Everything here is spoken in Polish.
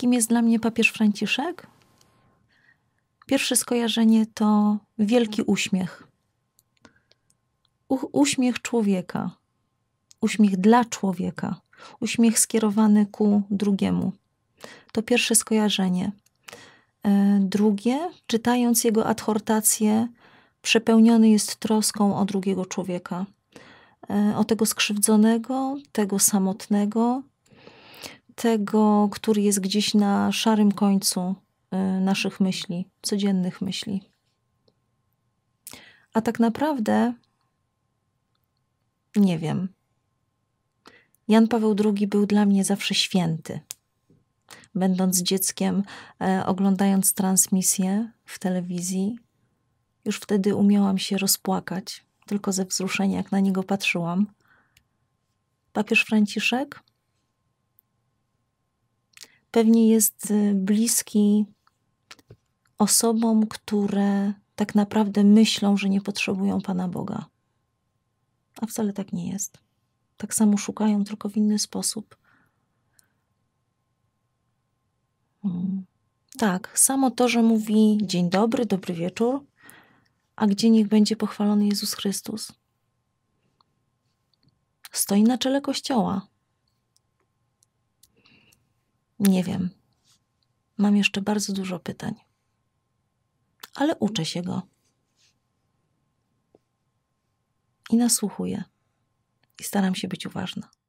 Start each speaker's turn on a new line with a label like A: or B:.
A: kim jest dla mnie papież Franciszek? Pierwsze skojarzenie to wielki uśmiech. U uśmiech człowieka, uśmiech dla człowieka, uśmiech skierowany ku drugiemu. To pierwsze skojarzenie. E, drugie, czytając jego adhortację, przepełniony jest troską o drugiego człowieka, e, o tego skrzywdzonego, tego samotnego, tego, który jest gdzieś na szarym końcu y, naszych myśli, codziennych myśli. A tak naprawdę nie wiem. Jan Paweł II był dla mnie zawsze święty. Będąc dzieckiem, e, oglądając transmisję w telewizji, już wtedy umiałam się rozpłakać, tylko ze wzruszenia, jak na niego patrzyłam. Papież Franciszek pewnie jest y, bliski osobom, które tak naprawdę myślą, że nie potrzebują Pana Boga. A wcale tak nie jest. Tak samo szukają, tylko w inny sposób. Hmm. Tak, samo to, że mówi dzień dobry, dobry wieczór, a gdzie niech będzie pochwalony Jezus Chrystus. Stoi na czele kościoła, nie wiem. Mam jeszcze bardzo dużo pytań. Ale uczę się go.
B: I nasłuchuję. I staram się być uważna.